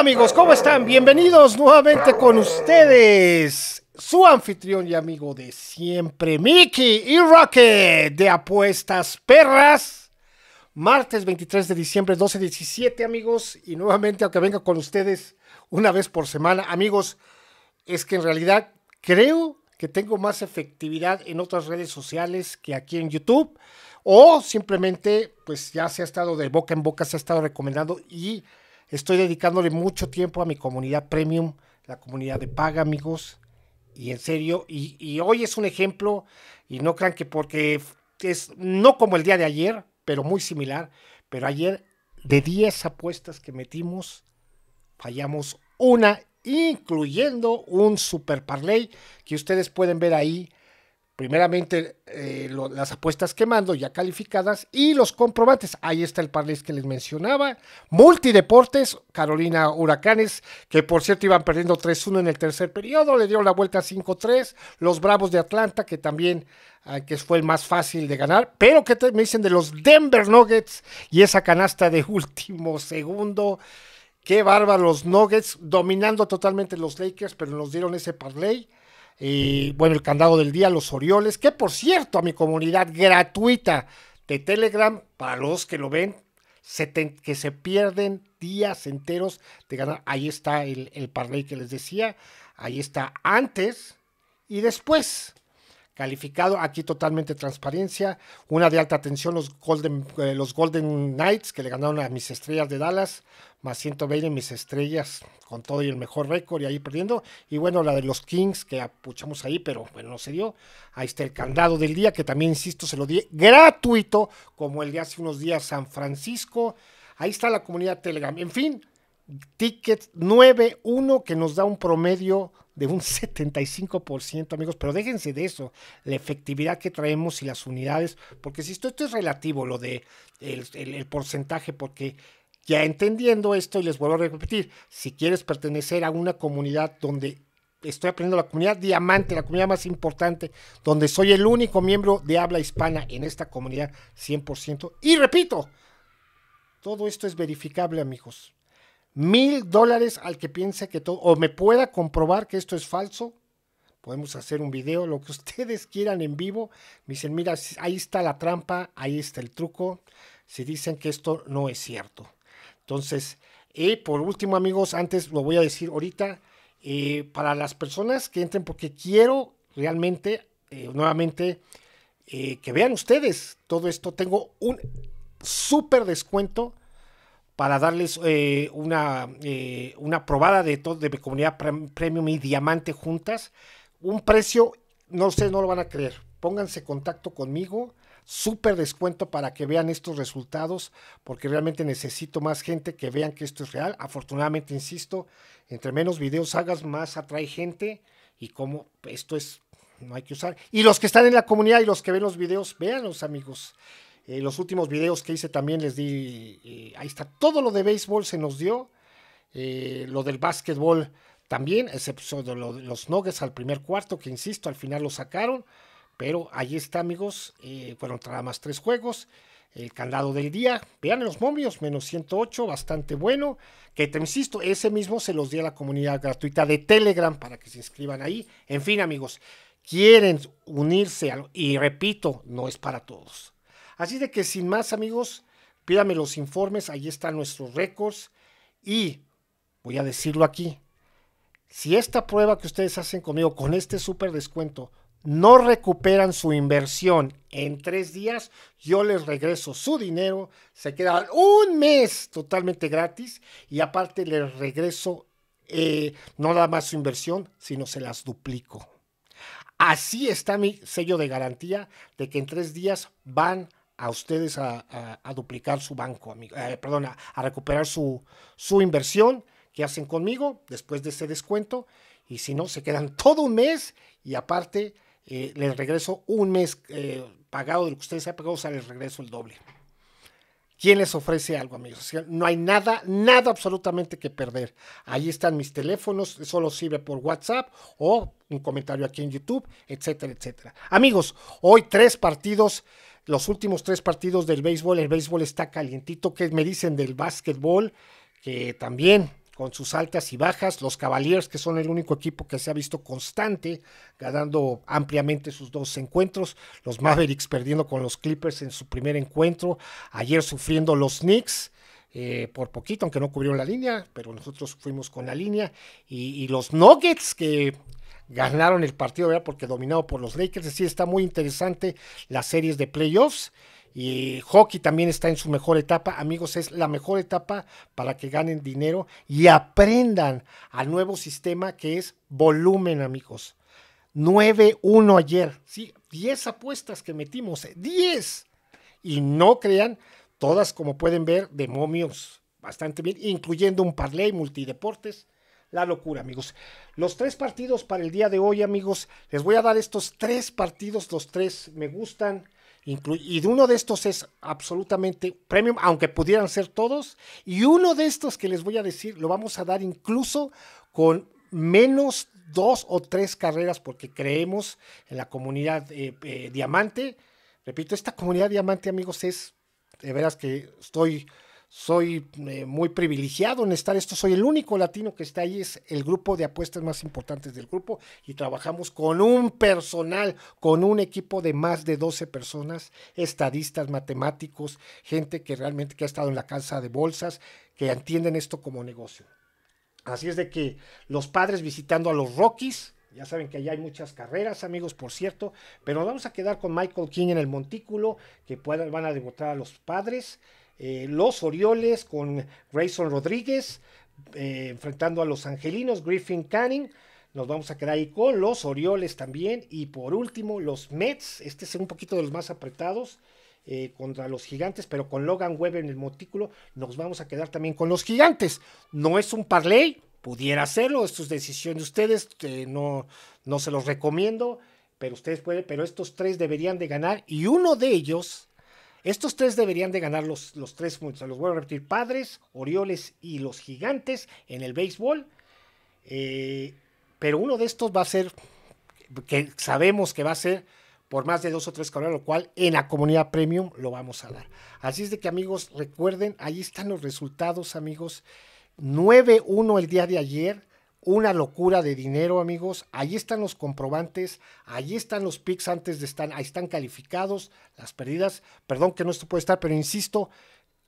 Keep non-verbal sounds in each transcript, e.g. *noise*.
amigos, ¿cómo están? Bienvenidos nuevamente con ustedes. Su anfitrión y amigo de siempre, Mickey y Rocket de Apuestas Perras. Martes 23 de diciembre, 12.17 amigos. Y nuevamente, aunque venga con ustedes una vez por semana, amigos, es que en realidad creo que tengo más efectividad en otras redes sociales que aquí en YouTube. O simplemente, pues ya se ha estado de boca en boca, se ha estado recomendando y Estoy dedicándole mucho tiempo a mi comunidad premium, la comunidad de paga, amigos. Y en serio, y, hoy es un ejemplo, y no crean que porque es no como el día de ayer, pero muy similar. Pero ayer, de 10 apuestas que metimos, fallamos una, incluyendo un super parlay que ustedes pueden ver ahí primeramente eh, las apuestas que mando ya calificadas y los comprobantes. Ahí está el parley que les mencionaba. Multideportes, Carolina Huracanes, que por cierto iban perdiendo 3-1 en el tercer periodo, le dieron la vuelta 5-3. Los Bravos de Atlanta, que también que fue el más fácil de ganar, pero qué me dicen de los Denver Nuggets y esa canasta de *laughs* último segundo. Qué bárbaros los Nuggets, dominando totalmente los Lakers, pero nos dieron ese parlay. Y bueno, el candado del día, los Orioles, que por cierto, a mi comunidad gratuita de Telegram, para los que lo ven, que se pierden días enteros de ganar. Ahí está el, el parlay que les decía. Ahí está antes y después calificado. Aquí totalmente transparencia. Una de alta atención los Golden, eh, los Golden Knights, que le ganaron a mis estrellas de Dallas, más 120 mis estrellas, con todo y el mejor récord, y ahí perdiendo. Y bueno, la de los Kings, que apuchamos ahí, pero bueno, no se dio. Ahí está el candado del día, que también, insisto, se lo di gratuito, como el de hace unos días San Francisco. Ahí está la comunidad Telegram. En fin, ticket 9-1 que nos da un promedio de un 75%, *laughs* amigos, pero déjense de eso, la efectividad que traemos y las unidades, porque si esto, es relativo, lo de el, porcentaje, porque ya entendiendo esto, y les vuelvo a repetir, si quieres pertenecer a una comunidad donde estoy aprendiendo la comunidad diamante, la comunidad más importante, donde soy el único miembro de habla hispana en esta comunidad 100%. Y repito, todo esto es verificable, amigos mil dólares al que piense que todo, o me pueda comprobar que esto es falso, podemos hacer un video, lo que *laughs* ustedes quieran en vivo. Me dicen, mira, ahí está la trampa, ahí está el truco, si dicen que esto no es cierto. Entonces, y por último, amigos, antes lo voy a decir ahorita, eh, para las personas que entren, porque quiero realmente, eh, nuevamente, eh, que vean ustedes todo esto, tengo un súper descuento para darles eh, una, eh, una probada de todo de comunidad premium y diamante juntas. Un precio, no sé, no lo van a creer. Pónganse contacto conmigo. Súper descuento para que vean estos resultados, porque realmente necesito más gente que vean que esto es real. Afortunadamente, insisto, entre menos videos hagas, más atrae gente y como esto es, no hay que usar. Y los que están en la comunidad y los que ven los videos, véanlos, amigos. Eh, los últimos videos que hice también les di, eh, ahí está, todo lo de béisbol se nos dio, eh, lo del básquetbol también, excepto de los Nuggets al primer cuarto, que insisto, al final lo sacaron, pero ahí está amigos, fueron nada más tres juegos, el candado del día, vean los momios, menos 108, bastante bueno, que te insisto, ese mismo se los di a la comunidad gratuita de Telegram para que se inscriban ahí, en fin amigos, quieren unirse y repito, no es para todos. Así de que sin más amigos, pídame los informes, ahí están nuestros récords y voy a decirlo aquí. Si esta prueba que ustedes hacen conmigo con este súper descuento no recuperan su inversión en tres días, yo les regreso su dinero, se queda un mes totalmente gratis y aparte les regreso eh, no nada más su inversión, sino se las duplico. Así está mi sello de garantía de que en tres días van a ustedes a, duplicar su banco, amigo, eh, perdón, a, recuperar su, su inversión que hacen conmigo después de ese descuento. Y si no, se quedan *laughs* todo un mes y aparte eh, les regreso un mes eh, pagado de lo que ustedes han pagado, o sea, les regreso el doble. ¿Quién les ofrece algo, amigos. No hay nada, nada absolutamente que perder. Ahí están mis teléfonos, solo sirve por WhatsApp o un comentario aquí en YouTube, etcétera, etcétera. Amigos, hoy tres partidos, los últimos tres partidos del béisbol. El béisbol está calientito. ¿Qué me dicen del básquetbol? Que también con sus altas y bajas, los Cavaliers, que son el único equipo que se ha visto constante, ganando ampliamente sus dos encuentros, los Mavericks perdiendo con los Clippers en su primer encuentro, ayer sufriendo los Knicks. Eh, por poquito, aunque no cubrieron la línea, pero nosotros fuimos con la línea. Y, los Nuggets, que ganaron el partido, porque dominado por los Lakers. Así está muy interesante la series de playoffs y hockey también está en su mejor etapa. Amigos, es la mejor etapa para que ganen dinero y aprendan al nuevo sistema que es volumen, amigos. 9-1 ayer, sí, 10 apuestas que metimos, 10. Eh, y no crean, todas como pueden ver, de momios, bastante bien, incluyendo un parlay multideportes. La locura, amigos. Los tres partidos para el día de hoy, amigos, les voy a dar estos tres partidos, los tres me gustan y uno de estos es absolutamente premium, aunque pudieran ser todos, y uno de estos que les voy a decir lo vamos a dar incluso con menos dos o tres carreras porque creemos en la comunidad eh, eh, diamante. Repito, esta comunidad diamante, amigos, es de veras que estoy soy eh, muy privilegiado en estar esto, soy el único latino que está ahí, es el grupo de apuestas más importantes del grupo y trabajamos con un personal, con un equipo de más de 12 personas, estadistas, matemáticos, gente que realmente que ha estado en la casa de bolsas, que entienden esto como negocio. Así es de que los padres visitando a los Rockies, ya saben que allá hay muchas carreras, amigos, por cierto, pero vamos a quedar con Michael King en el montículo, que puedan, van a demostrar a los padres. Eh, los Orioles con Grayson Rodríguez eh, enfrentando a los Angelinos, Griffin Canning. Nos vamos a quedar ahí con los Orioles también. Y por último, los Mets. Este es un poquito de los más apretados. Eh, contra los gigantes, pero con Logan Webb en el motículo... nos vamos a quedar también con los gigantes. No es un parlay, pudiera hacerlo, esto es decisión de ustedes, no, no se los recomiendo, pero ustedes pueden, pero estos tres deberían de ganar y uno de ellos estos tres deberían de ganar los, tres puntos. Los voy a repetir: Padres, Orioles y los Gigantes en el béisbol. Eh, pero uno de estos va a ser, que sabemos que va a ser por más de dos o tres carreras, lo cual en la comunidad premium lo vamos a dar. Así es de que amigos, recuerden, ahí están los resultados, amigos. 9-1 el día de ayer, una locura de dinero, amigos. Ahí están los comprobantes, ahí están los pics antes de estar, ahí están calificados las pérdidas. Perdón que no esto puede estar, pero insisto,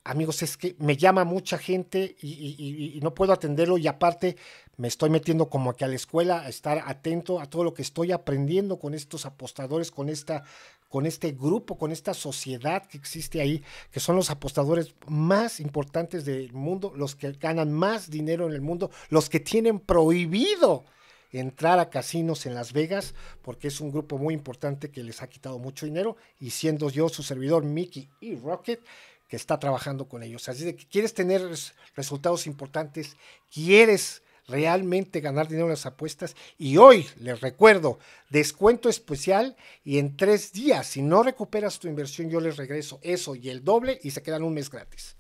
amigos, es que me llama mucha gente y, no puedo atenderlo y aparte me estoy metiendo como que a la escuela, a estar atento a todo lo que estoy aprendiendo con estos apostadores, con esta con este grupo, con esta sociedad que existe ahí, que son los apostadores más importantes del mundo, los que ganan más dinero en el mundo, los que tienen prohibido entrar a casinos en Las Vegas, porque es un grupo muy importante que les ha quitado mucho dinero, y siendo yo su servidor, Mickey y Rocket, que está trabajando con ellos. Así de que quieres tener resultados importantes, quieres realmente ganar dinero en las apuestas. Y hoy, les recuerdo, descuento especial y en tres días, si no recuperas tu inversión, yo les regreso eso y el doble y se quedan un mes gratis.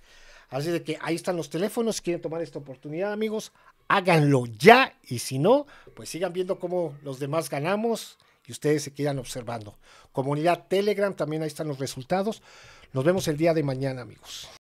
Así de que ahí están los teléfonos, si quieren tomar esta oportunidad, amigos, háganlo ya y si no, pues sigan viendo cómo los demás ganamos y ustedes se quedan observando. Comunidad Telegram, también ahí están los resultados. Nos vemos el día de mañana, amigos.